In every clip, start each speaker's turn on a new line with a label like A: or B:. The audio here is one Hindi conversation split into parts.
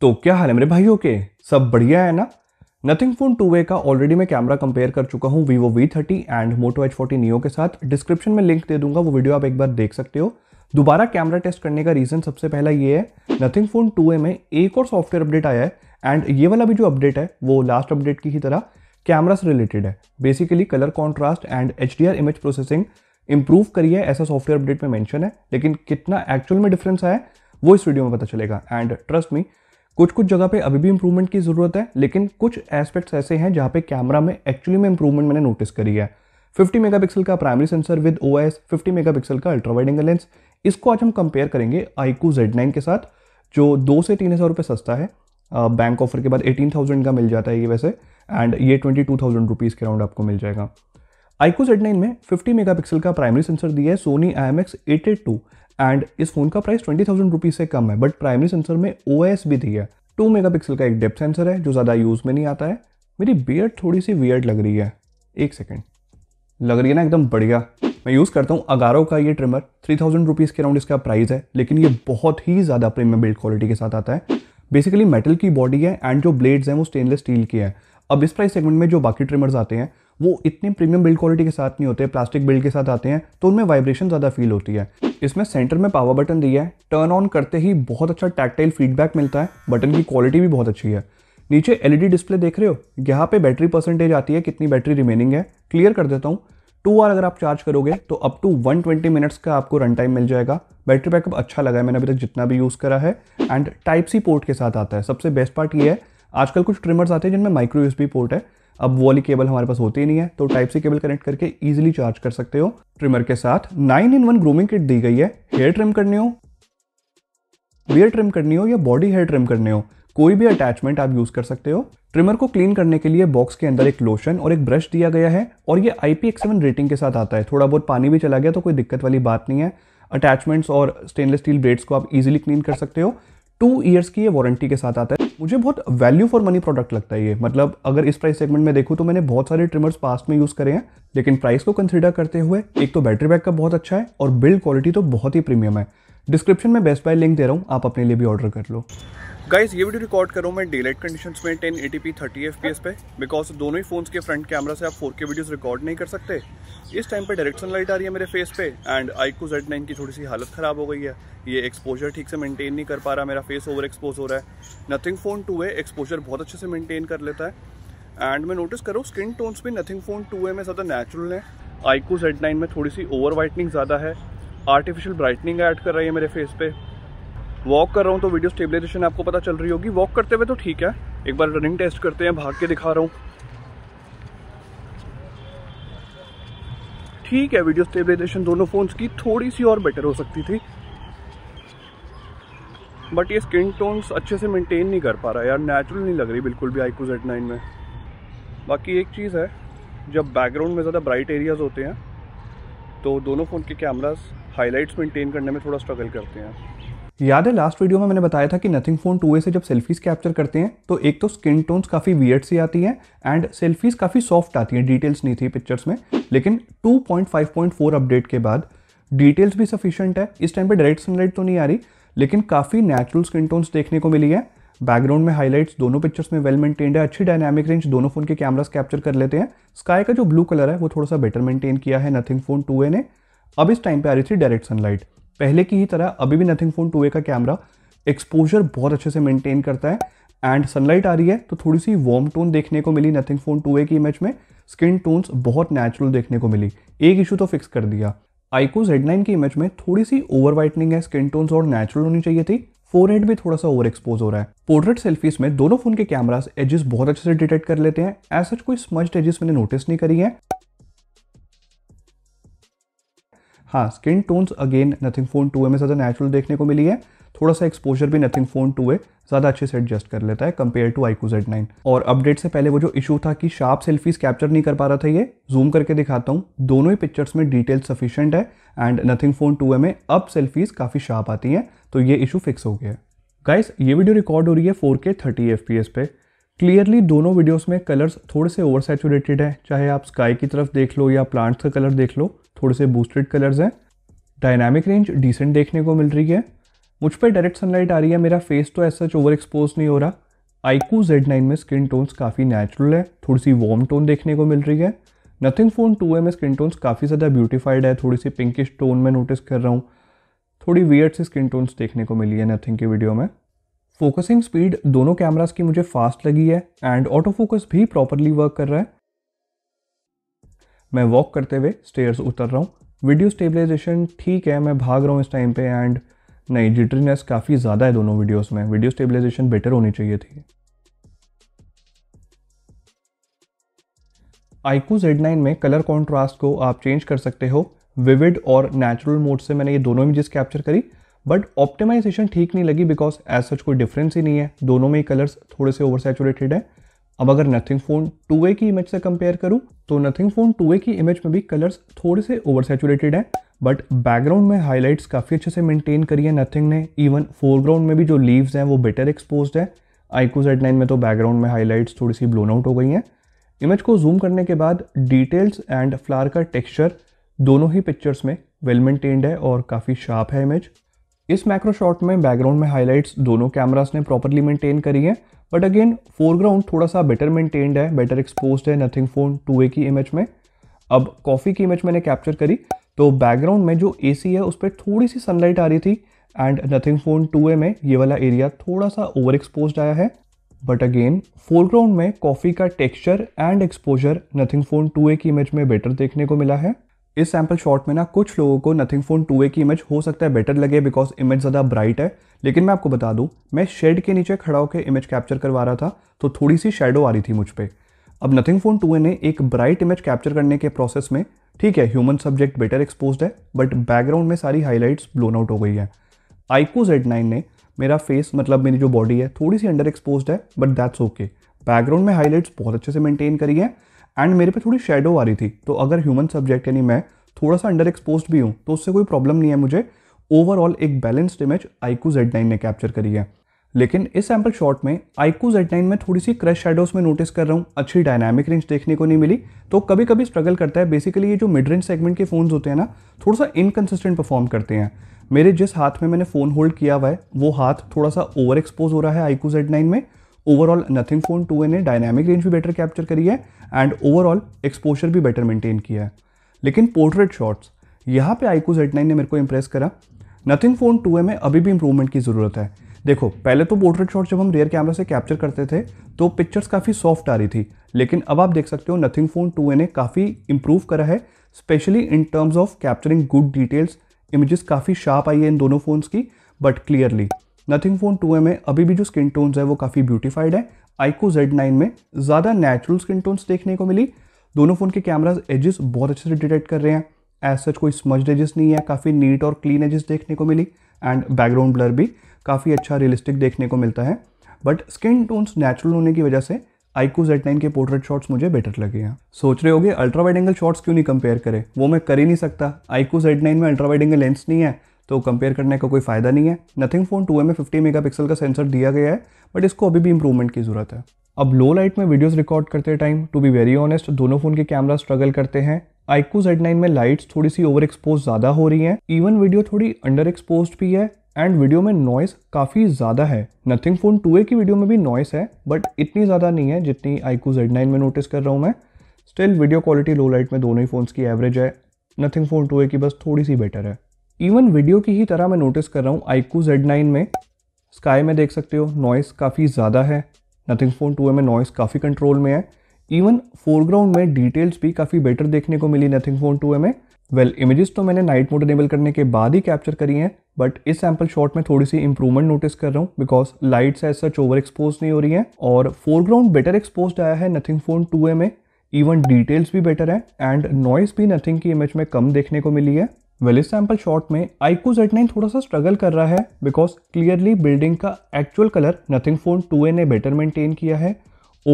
A: तो क्या हाल है मेरे भाइयों के सब बढ़िया है ना नथिंग फोन टू वे का ऑलरेडी मैं कैमरा कंपेयर कर चुका हूँ Vivo V thirty and Moto Edge forty neo के साथ डिस्क्रिप्शन में लिंक दे दूंगा वो वीडियो आप एक बार देख सकते हो दोबारा कैमरा टेस्ट करने का रीज़न सबसे पहला ये है नथिंग फोन टू में एक और सॉफ्टवेयर अपडेट आया है एंड ये वाला भी जो अपडेट है वो लास्ट अपडेट की ही तरह कैमरा से रिलेटेड है basically colour contrast and H image processing improve करी है ऐसा सॉफ्टवेयर अपडेट में मेंशन है लेकिन कितना एक्चुअल में डिफरेंस आया है वो इस वीडियो में पता चलेगा एंड ट्रस्ट मी कुछ कुछ जगह पे अभी भी इम्प्रूवमेंट की ज़रूरत है लेकिन कुछ एस्पेक्ट्स ऐसे हैं जहाँ पे कैमरा में एक्चुअली में इम्प्रूवमेंट मैंने नोटिस करी है 50 मेगापिक्सल का primary sensor with O S fifty megapixel का अल्ट्रा वाइड एंगल लेंस इसको आज हम कंपेयर करेंगे आई जेड नाइन के साथ जो दो से तीन हज़ार रुपये सस्ता है बैंक ऑफर के बाद एटीन थाउजेंड का मिल जाता है ये वैसे एंड ये ट्वेंटी टू थाउजेंड रुपीज़ के राउंड आपको मिल जाएगा आईको जेड नाइन में मेगा पिक्सल का प्राइमरी सेंसर दिया है Sony I M X eight eight two and इस फोन का प्राइस ट्वेंटी थाउजेंड रुपीज़ से कम है बट प्राइमरी सेंसर में ओ भी दिया है टू पिक्सल का एक डेप सेंसर है जो ज़्यादा यूज़ में नहीं आता है मेरी बियर्ड थोड़ी सी वियर्ड लग रही है एक सेकेंड लग रही है ना एकदम बढ़िया मैं यूज़ करता हूँ अगारो का ये ट्रिमर थ्री थाउजेंड रुपीज़ के अराउंड इसका प्राइस है लेकिन ये बहुत ही ज़्यादा प्रीमियम बिल्ड क्वालिटी के साथ आता है बेसिकली मेटल की बॉडी है एंड जो ब्लेड्स हैं वो स्टेनलेस स्टील की है अब इस प्राइस सेगमेंट में जो बाकी ट्रिमर्स आते हैं वो इतने प्रीमियम बिल्ड क्वालिटी के साथ नहीं होते प्लास्टिक बिल्ड के साथ आते हैं तो उनमें वाइब्रेशन ज़्यादा फील होती है इसमें सेंटर में पावर बटन दिया है टर्न ऑन करते ही बहुत अच्छा टैक्टाइल फीडबैक मिलता है बटन की क्वालिटी भी बहुत अच्छी है नीचे एलईडी डिस्प्ले देख रहे हो यहाँ पे बैटरी परसेंटेज आती है कितनी बैटरी रिमेनिंग है क्लियर कर देता हूँ टू आर अगर आप चार्ज करोगे तो अप टू 120 मिनट्स का आपको रन टाइम मिल जाएगा बैटरी बैकअप अच्छा लगा है मैंने अभी तक जितना भी यूज़ करा है एंड टाइप सी पोर्ट के साथ आता है सबसे बेस्ट पार्ट ये है आजकल कुछ ट्रिमर्स आते हैं जिनमें माइक्रो यूएसबी पोर्ट है अब वो वाली केबल हमारे पास होती ही नहीं है तो टाइप सी केबल कनेक्ट करके इजीली चार्ज कर सकते हो ट्रिमर के साथ nine in one grooming kit दी गई है हेयर ट्रिम करने हो बियर ट्रिम करनी हो या बॉडी हेयर ट्रिम करने हो कोई भी अटैचमेंट आप यूज कर सकते हो ट्रिमर को क्लीन करने के लिए बॉक्स के अंदर एक लोशन और एक ब्रश दिया गया है और ये आई पी रेटिंग के साथ आता है थोड़ा बहुत पानी भी चला गया तो कोई दिक्कत वाली बात नहीं है अटैचमेंट्स और स्टेनलेस स्टील ब्लेड्स को आप इजीली क्लीन कर सकते हो टू ईयर्स की ये वारंटी के साथ आता है मुझे बहुत वैल्यू फॉर मनी प्रोडक्ट लगता है ये मतलब अगर इस प्राइस सेगमेंट में देखूँ तो मैंने बहुत सारे ट्रिमर्स पास्ट में यूज़ करे हैं लेकिन प्राइस को कंसिडर करते हुए एक तो बैटरी बैकअप बहुत अच्छा है और बिल्ड क्वालिटी तो बहुत ही प्रीमियम है डिस्क्रिप्शन में बेस्ट बाय लिंक दे रहा हूँ आप अपने लिए भी ऑर्डर कर लो गाइस ये वीडियो रिकॉर्ड करूँ मैं डे लाइट कंडीशन में ten eighty P thirty F P S पे बिकॉज दोनों ही फोन्स के फ्रंट कैमरा से आप फोर के वीडियोज़ रिकॉर्ड नहीं कर सकते इस टाइम पे डायरेक्ट सनलाइट आ रही है मेरे फेस पे एंड आई को जेड नाइन की थोड़ी सी हालत ख़राब हो गई है ये एक्सपोजर ठीक से मेनटेन नहीं कर पा रहा मेरा फेस ओवर एक्सपोज हो रहा है नथिंग फ़ोन टू है एक्सपोजर बहुत अच्छे से मेनटेन कर लेता है एंड मैं नोटिस करूँ स्किन टोन्स भी नथिंग फ़ोन टू है में ज़्यादा नेचुरल है आई को जेड नाइन में थोड़ी सी ओवर वाइटनिंग ज़्यादा है आर्टिफिशियल ब्राइटनिंग ऐड कर रही है मेरे फेस पे वॉक कर रहा हूँ तो वीडियो स्टेबलाइजेशन आपको पता चल रही होगी वॉक करते हुए तो ठीक है एक बार रनिंग टेस्ट करते हैं भाग के दिखा रहा हूँ ठीक है वीडियो स्टेबलाइजेशन दोनों फ़ोन्स की थोड़ी सी और बेटर हो सकती थी बट ये स्किन टोन्स अच्छे से मेंटेन नहीं कर पा रहा यार नेचुरल नहीं लग रही बिल्कुल भी आईकू जेड नाइन में बाकी एक चीज़ है जब बैकग्राउंड में ज़्यादा ब्राइट एरियाज़ होते हैं तो दोनों फ़ोन के कैमरास हाईलाइट्स मेंटेन करने में थोड़ा स्ट्रगल करते हैं याद है लास्ट वीडियो में मैंने बताया था कि नथिंग फोन टू से जब सेल्फीज कैप्चर करते हैं तो एक तो स्किन टोन्स काफ़ी वियर्ड सी आती हैं एंड सेल्फीज काफ़ी सॉफ्ट आती हैं डिटेल्स नहीं थी पिक्चर्स में लेकिन 2.5.4 अपडेट के बाद डिटेल्स भी सफिशियंट है इस टाइम पे डायरेक्ट सनलाइट तो नहीं आ रही लेकिन काफ़ी नेचुरल स्किन टोन्स देखने को मिली है बैकग्राउंड में हाईलाइट्स दोनों पिक्चर्स में वेल मेंटेन्ड है अच्छी डायनामिक रेंज दोनों फोन के कैमराज कैप्चर कर लेते हैं स्काई का जो ब्लू कलर है वो थोड़ा सा बेटर मेंटेन किया है नथिंग फोन टू ने अब इस टाइम पे आ रही थी डायरेक्ट सनलाइट पहले की ही तरह अभी भी नथिंग फोन टू का कैमरा एक्सपोजर बहुत अच्छे से मेंटेन करता है एंड सनलाइट आ रही है तो थोड़ी सी वार्म टोन देखने को मिली नथिंग फोन टू की इमेज में स्किन टोन्स बहुत नेचुरल देखने को मिली एक इशू तो फिक्स कर दिया आईको Z9 की इमेज में थोड़ी सी ओवर वाइटनिंग है स्किन टोन्स और नेचुरल होनी चाहिए थी फोरहेड भी थोड़ा सा ओवर एक्सपोज हो रहा है पोर्ट्रेट सेल्फीज में दोनों फोन के कैमरास एजेस बहुत अच्छे से डिटेक्ट कर लेते हैं ऐसा कोई स्मज्ड एजेस मैंने नोटिस नहीं करी है हाँ skin tones again nothing phone two में ज़्यादा नेचुरल देखने को मिली है थोड़ा सा एक्सपोजर भी नथिंग फोन टू ए ज़्यादा अच्छे से एडजस्ट कर लेता है compare to iQOO Z nine और अपडेट से पहले वो जो इशू था कि शार्प सेल्फीज कैप्चर नहीं कर पा रहा था ये जूम करके दिखाता हूँ दोनों ही पिक्चर्स में डिटेल सफिशेंट है एंड नथिंग फोन टू में अब सेल्फीज काफ़ी शार्प आती हैं तो ये इशू फिक्स हो गया है गाइस ये वीडियो रिकॉर्ड हो रही है four K thirty F P S पे क्लियरली दोनों वीडियोस में कलर्स थोड़े से ओवर सेचूरेटेड है चाहे आप स्काई की तरफ देख लो या प्लांट्स का कलर देख लो थोड़े से बूस्टेड कलर्स हैं डायनामिक रेंज डिसेंट देखने को मिल रही है मुझ पर डायरेक्ट सनलाइट आ रही है मेरा फेस तो ऐसा ओवर एक्सपोज नहीं हो रहा आईकू जेड नाइन में स्किन टोन्स काफ़ी नेचुरल है थोड़ी सी वार्म टोन देखने को मिल रही है नथिंग फोन टू में स्किन टोन्स काफ़ी ज़्यादा ब्यूटीफाइड है थोड़ी सी पिंकिश टोन में नोटिस कर रहा हूँ थोड़ी वियर्ड सी स्किन टोन्स देखने को मिली है नथिंग की वीडियो में फोकसिंग स्पीड दोनों कैमराज की मुझे फास्ट लगी है एंड ऑटो फोकस भी प्रॉपरली वर्क कर रहा है मैं वॉक करते हुए स्टेयर्स उतर रहा हूँ वीडियो स्टेबलाइजेशन ठीक है मैं भाग रहा हूँ इस टाइम पे एंड नहीं जिटरीनेस काफ़ी ज़्यादा है दोनों वीडियोस में वीडियो स्टेबलाइजेशन बेटर होनी चाहिए थी आईकू Z9 में कलर कॉन्ट्रास्ट को आप चेंज कर सकते हो विविड और नेचुरल मोड से मैंने ये दोनों इमेजेस कैप्चर करी बट ऑप्टिमाइजेशन ठीक नहीं लगी बिकॉज एज सच कोई डिफरेंस ही नहीं है दोनों में ही कलर्स थोड़े से ओवर सेचुरेटेड है अब अगर नथिंग फोन टू की इमेज से कंपेयर करूँ तो नथिंग फोन टू की इमेज में भी कलर्स थोड़े से ओवर सेचुरेटेड हैं बट बैकग्राउंड में हाईलाइट्स काफ़ी अच्छे से मेंटेन करी है नथिंग ने इवन फोरग्राउंड में भी जो लीव्स हैं वो बेटर एक्सपोज है आईको जेड नाइन में तो बैकग्राउंड में हाईलाइट्स थोड़ी सी ब्लोन आउट हो गई हैं इमेज को जूम करने के बाद डिटेल्स एंड फ्लार का टेक्स्चर दोनों ही पिक्चर्स में वेल मेंटेन्ड है और काफ़ी शार्प है इमेज इस मैक्रो शॉट में बैकग्राउंड में हाईलाइट्स दोनों कैमरास ने प्रॉपरली मेंटेन करी है बट अगेन फोरग्राउंड थोड़ा सा बेटर मेंटेन्ड है बेटर एक्सपोज है नथिंग फोन टू की इमेज में अब कॉफ़ी की इमेज मैंने कैप्चर करी तो बैकग्राउंड में जो ए है उस पर थोड़ी सी सनलाइट आ रही थी एंड नथिंग फोन टू में ये वाला एरिया थोड़ा सा ओवर एक्सपोज आया है बट अगेन फोरग्राउंड में कॉफ़ी का texture and exposure nothing phone two की इमेज में बेटर देखने को मिला है इस सैम्पल शॉट में ना कुछ लोगों को नथिंग फ़ोन टू की इमेज हो सकता है बेटर लगे बिकॉज इमेज ज़्यादा ब्राइट है लेकिन मैं आपको बता दूँ मैं शेड के नीचे खड़ा होकर इमेज कैप्चर करवा रहा था तो थोड़ी सी शेडो आ रही थी मुझ पर अब नथिंग फ़ोन टू ने एक ब्राइट इमेज कैप्चर करने के प्रोसेस में ठीक है ह्यूमन सब्जेक्ट बेटर एक्सपोज है बट बैकग्राउंड में सारी हाईलाइट्स ब्लोन आउट हो गई है आईको जेड नाइन ने मेरा फेस मतलब मेरी जो बॉडी है थोड़ी सी अंडर एक्सपोज है बट दैट्स ओके बैकग्राउंड में हाईलाइट्स बहुत अच्छे से मेंटेन करी है एंड मेरे पे थोड़ी शेडो आ रही थी तो अगर ह्यूमन सब्जेक्ट यानी मैं थोड़ा सा अंडर एक्सपोज भी हूँ तो उससे कोई प्रॉब्लम नहीं है मुझे ओवरऑल एक balanced image iQOO Z nine ने कैप्चर करी है लेकिन इस सैम्पल शॉट में आईकू जेड नाइन में थोड़ी सी क्रश शेडोज में नोटिस कर रहा हूँ अच्छी डायनामिक रेंज देखने को नहीं मिली तो कभी कभी स्ट्रगल करता है बेसिकली ये जो मिड रेंज सेगमेंट के फोन होते हैं ना थोड़ा सा इनकन्सिस्टेंट परफॉर्म करते हैं मेरे जिस हाथ में मैंने फ़ोन होल्ड किया हुआ है वो हाथ थोड़ा सा ओवर एक्सपोज हो रहा है आईकू जेड नाइन में ओवरऑल नथिंग फोन टू ने डायनामिक रेंज भी बेटर कैप्चर करी है एंड ओवरऑल एक्सपोजर भी बेटर मेंटेन किया है लेकिन पोर्ट्रेट शॉट्स यहाँ पे आईकू जेड ने मेरे को इम्प्रेस करा नथिंग फोन टू में अभी भी इंप्रूवमेंट की ज़रूरत है देखो पहले तो पोर्ट्रेट शॉट जब हम रेयर कैमरा से कैप्चर करते थे तो पिक्चर्स काफ़ी सॉफ्ट आ रही थी लेकिन अब आप देख सकते हो नथिंग फोन टू ने काफ़ी इंप्रूव करा है specially in terms of capturing good details images काफ़ी शार्प आई है इन दोनों फ़ोन्स की but clearly nothing phone two में अभी भी जो स्किन टोन्स है वो काफ़ी ब्यूटीफाइड है आईको Z9 में ज़्यादा नेचुरल स्किन टोन्स देखने को मिली दोनों फ़ोन के कैमराज एजेस बहुत अच्छे से डिटेक्ट कर रहे हैं एज सच कोई स्मज्ड एजेस नहीं है काफ़ी नीट और क्लीन एजेस देखने को मिली एंड बैकग्राउंड ब्लर भी काफ़ी अच्छा रियलिस्टिक देखने को मिलता है बट स्किन टोन्स नेचुरल होने की वजह से आईको जेड नाइन के पोर्ट्रेट शॉट्स मुझे बेटर लगे हैं सोच रहे होगे अल्ट्रा वाइड एंगल शॉट्स क्यों नहीं कंपेयर करें वो मैं कर ही नहीं सकता आईको जेड नाइन में अल्ट्रा वाइड एंगल लेंस नहीं है तो कंपेयर करने का कोई फ़ायदा नहीं है नथिंग फ़ोन टू में फिफ्टी मेगा का सेंसर दिया गया है बट इसको अभी भी इंप्रूवमेंट की ज़रूरत है अब लो लाइट में वीडियोस रिकॉर्ड करते time to be very honest दोनों फ़ोन के कैमरा स्ट्रगल करते हैं आईकू जेड में लाइट्स थोड़ी सी ओवर एक्सपोज ज़्यादा हो रही हैं इवन वीडियो थोड़ी अंडर एक्सपोज भी है एंड वीडियो में नॉइस काफ़ी ज़्यादा है नथिंग फ़ोन टू की वीडियो में भी नॉइस है बट इतनी ज़्यादा नहीं है जितनी आईकू जेड में नोटिस कर रहा हूँ मैं still video quality low light में दोनों ही फोन की एवरेज है नथिंग फ़ोन टू की बस थोड़ी सी बेटर है इवन वीडियो की ही तरह मैं नोटिस कर रहा हूँ आईकू जेड नाइन में स्काई में देख सकते हो नॉइस काफ़ी ज़्यादा है नथिंग फोन टू में नॉइस काफ़ी कंट्रोल में है इवन फोरग्राउंड में डिटेल्स भी काफ़ी बेटर देखने को मिली नथिंग फोन टू में वेल well, इमेजेस तो मैंने नाइट मोड इनेबल करने के बाद ही कैप्चर करी हैं बट इस सैम्पल शॉट में थोड़ी सी इंप्रूवमेंट नोटिस कर रहा हूँ because lights as such over expose नहीं हो रही हैं और फोरग्राउंड बेटर एक्सपोज आया है नथिंग फोन टू में इवन डिटेल्स भी बेटर हैं एंड नॉइस भी नथिंग की इमेज में कम देखने को मिली है वेल इस सैम्पल शॉट में आईको जेड नाइन थोड़ा सा स्ट्रगल कर रहा है बिकॉज क्लियरली बिल्डिंग का actual colour Nothing phone two ने बेटर मेंटेन किया है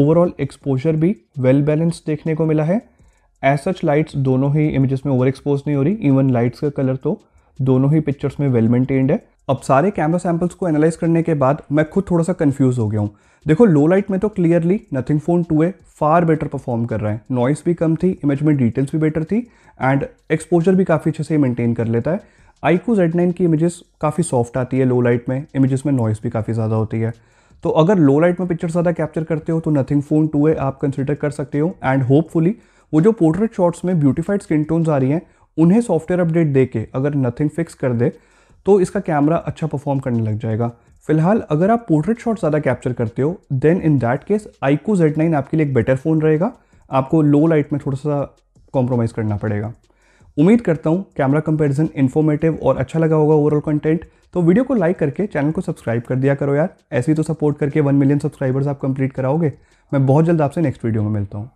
A: ओवरऑल एक्सपोजर भी वेल बैलेंस देखने को मिला है एज सच लाइट्स दोनों ही इमेजेस में ओवर एक्सपोज नहीं हो रही इवन लाइट्स का कलर तो दोनों ही पिक्चर्स में वेल मेंटेन्ड है अब सारे कैमरा सैम्पल्स को एनालाइज करने के बाद मैं खुद थोड़ा सा कन्फ्यूज हो गया हूँ देखो लो लाइट में तो clearly nothing phone two a far better perform कर रहा है नॉइस भी कम थी इमेज में डिटेल्स भी बेटर थी एंड एक्सपोजर भी काफ़ी अच्छे से मेंटेन कर लेता है आईकू जेड नाइन की इमेजेस काफ़ी सॉफ्ट आती है लो लाइट में इमेजेस में नॉइस भी काफ़ी ज़्यादा होती है तो अगर लो लाइट में पिक्चर ज़्यादा कैप्चर करते हो तो नथिंग फोन टू ए आप कंसिडर कर सकते हो एंड होपफुली वो जो पोर्ट्रेट शॉट्स में ब्यूटीफाइड स्किन टोन्स आ रही हैं उन्हें सॉफ्टवेयर अपडेट दे के अगर नथिंग फिक्स कर दे तो इसका कैमरा अच्छा परफॉर्म करने लग जाएगा फिलहाल अगर आप पोर्ट्रेट शॉट ज़्यादा कैप्चर करते हो then in that case iQOO Z nine आपके लिए एक बेटर फ़ोन रहेगा आपको लो लाइट में थोड़ा सा कॉम्प्रोमाइज़ करना पड़ेगा उम्मीद करता हूँ कैमरा कंपैरिजन इन्फॉर्मेटिव और अच्छा लगा होगा ओवरऑल कंटेंट तो वीडियो को लाइक करके चैनल को सब्सक्राइब कर दिया करो यार ऐसे ही तो सपोर्ट करके वन मिलियन सब्सक्राइबर्स आप कंप्लीट कराओगे मैं बहुत जल्द आपसे नेक्स्ट वीडियो में मिलता हूँ